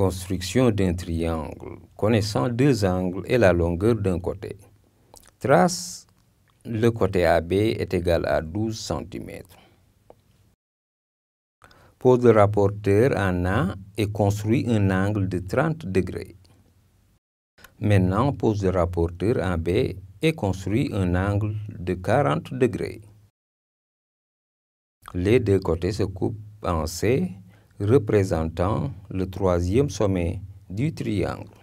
construction d'un triangle connaissant deux angles et la longueur d'un côté. Trace le côté AB est égal à 12 cm. Pose le rapporteur en A et construit un angle de 30 degrés. Maintenant, pose le rapporteur en B et construit un angle de 40 degrés. Les deux côtés se coupent en C représentant le troisième sommet du triangle.